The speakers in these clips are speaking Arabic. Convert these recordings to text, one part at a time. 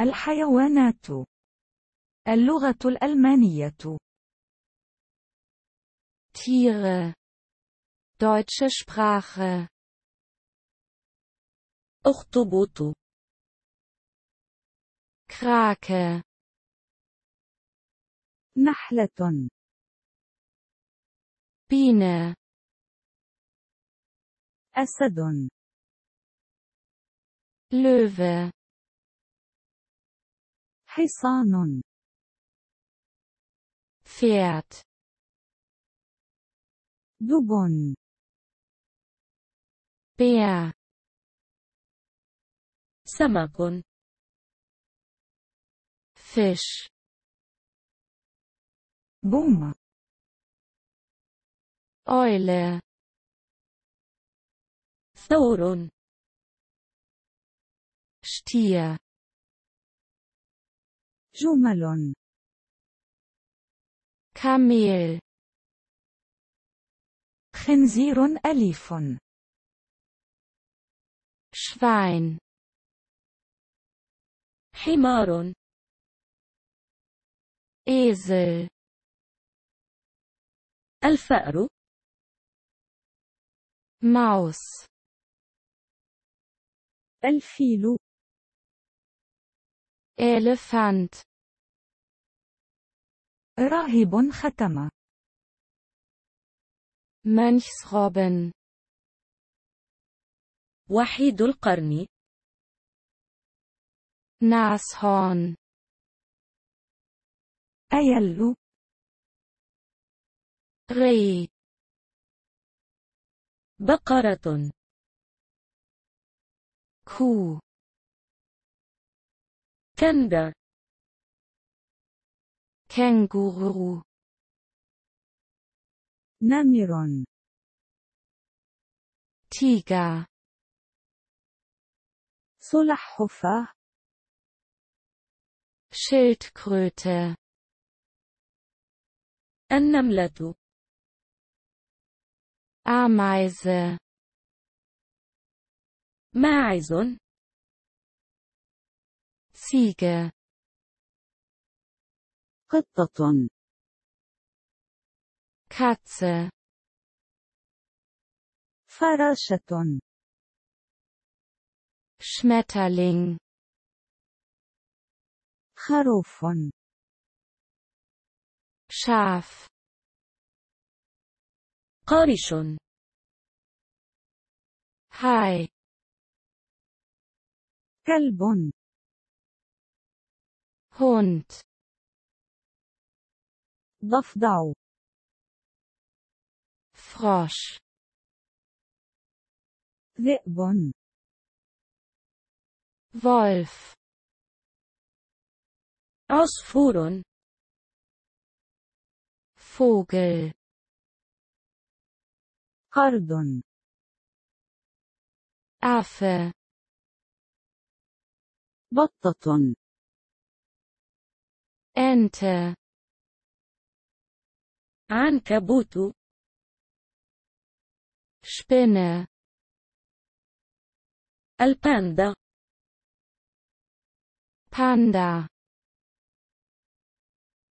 الحيوانات اللغة الألمانية Tiere Deutsche Sprache أخطبوط Krake نحلة بينة أسد Löwe حصان فيات دب بيع سمك فش بوم أويلة ثور شتيه جمل kamel خنزير أليف شفاين حمار إيزل الفأر ماوس الفيل Elefant راهب ختم Mönchsroben وحيد القرن هون أيلو غي بقرة كو كندر Känguru نمر تيجا سلحفة Schildkröte Annamlatu. Ameise ماعز Ziege قطة Katze فراشة Schmetterling خروف Schaf قارش Hai كلب Hund ضفدع فراش ذئب فولف عصفور فوغل قرد Affe بطة أنت عنكبوت شبانة الباندا باندا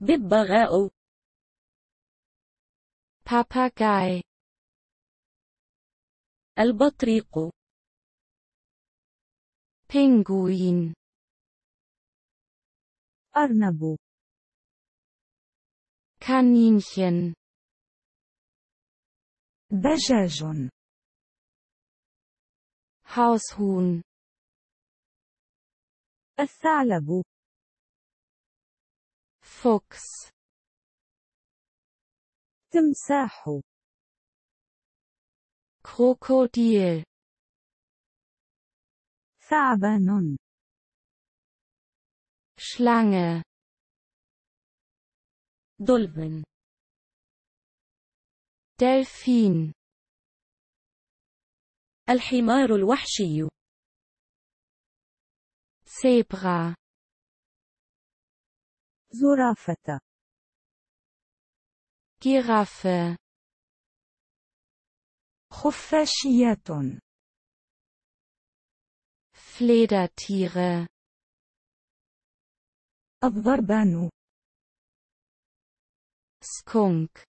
ببغاء papagei البطريق بينغوين أرنب Kaninchen دجاج Haushuhn الثعلب Fuchs تمساح Krokodil ثعبان Schlange دولفين دلفين الحمار الوحشي سيبغا زرافة جيرافة خفاشية Fledertiere Abwarbanu skunk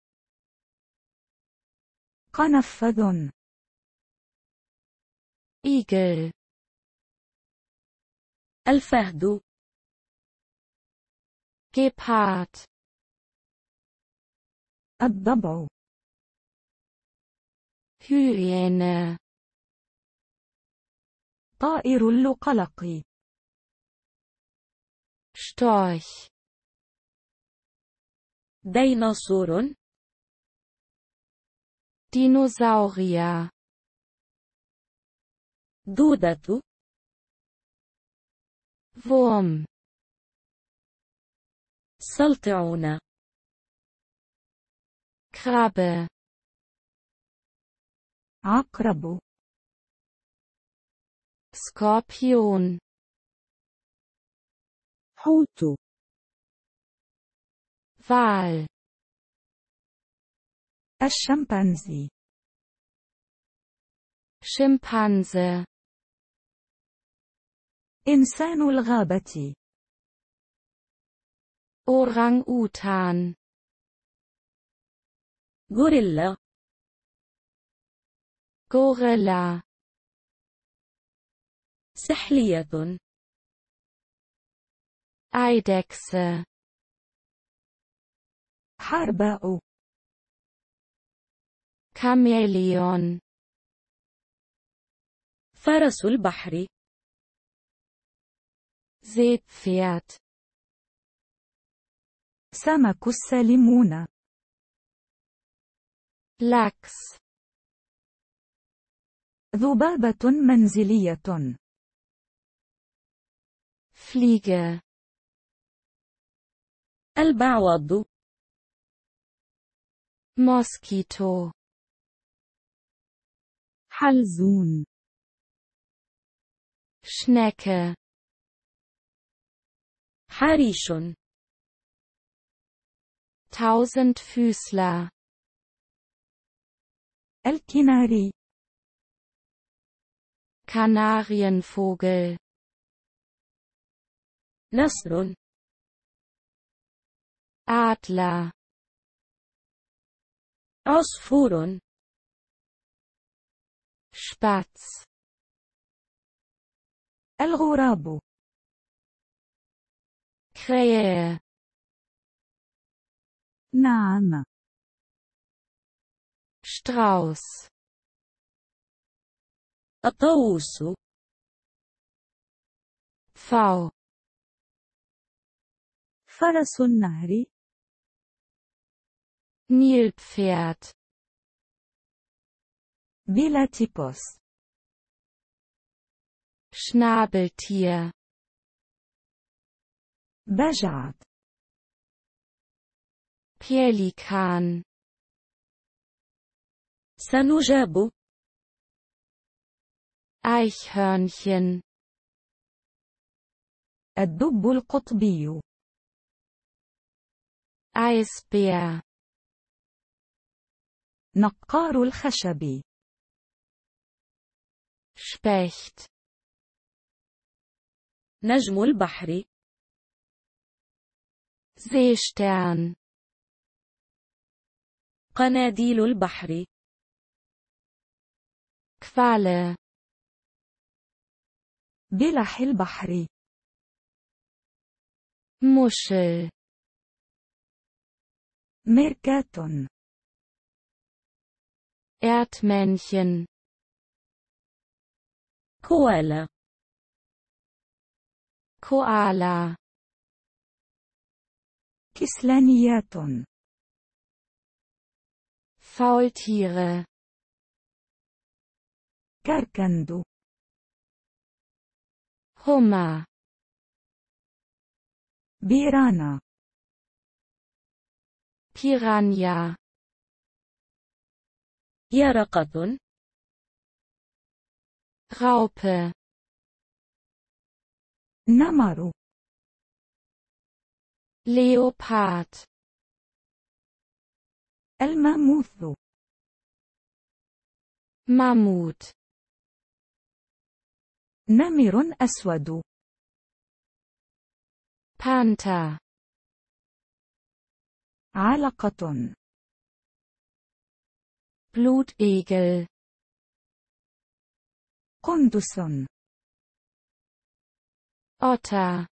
قنفذ igel الفهد Gepard الضبع Hyäne طائر اللقلق Storch ديناصور دينوساوريا دودة فوم سلطعون كراب عقرب سكوربيون حوت فعل الشمبانزي شمبانزي إنسان الغابة أورانغ أوتان غوريلا غوريلا سحلية أيدكسة حرباء كاميليون فرس البحر زيت فيات سمك السلمون لاكس ذبابة منزلية فليجة البعوض Moskito Halsun Schnecke Harishun Tausendfüßler Elkinari Kanarienvogel Nasrun Adler عصفور شباتس الغراب خير نعم شتراوس الطاووس فاو فرس النهر Nilpferd Belatipos Schnabeltier Bajat Pelikan Sanujabu Eichhörnchen الدب القطبي Eisbär نقار الخشب شبيخت نجم البحر زيشتان قناديل البحر كفالة بلح البحر مشل ميركاتون Erdmännchen Koala Koala كسلانيات Faultiere كركندو Hummer Birana Piranha يرقة Raupe نمر ليوبات الماموث ماموت نمر أسود بانتا علقة Blutegel Kundusson Otter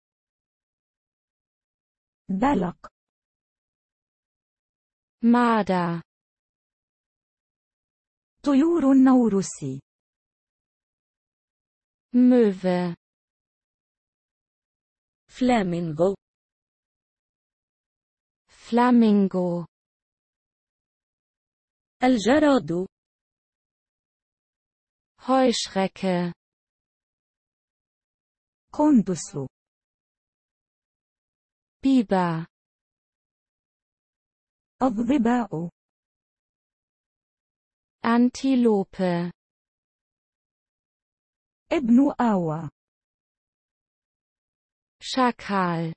Belloc. Marder طيور Naurusi. Möwe Flamingo Flamingo الجراد Heuschrecke قندس بيبا الضباع Antilope ابن آوى Schakal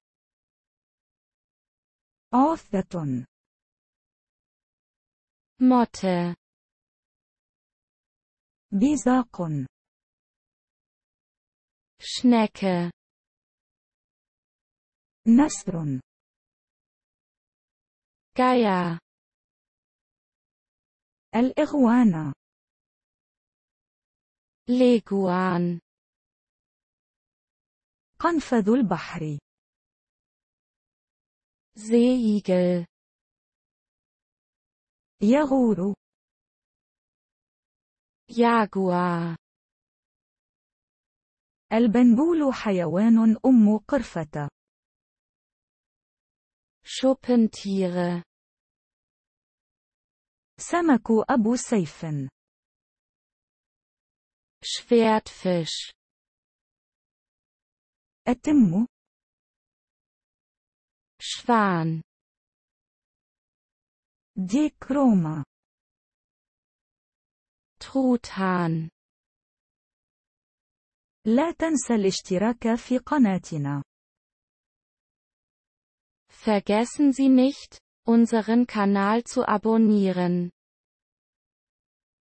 عثة Motte بزاق Schnecke نسر Geier الإغوانة ليغوان قنفذ البحر زيجل يغور ياغوا البنبول حيوان أم قرفة شوبنتيغ سمك أبو سيف فيش التم شفان Dekroma. Truthahn. لا تنسى الاشتراك في قناتنا. Vergessen Sie nicht, unseren Kanal zu abonnieren.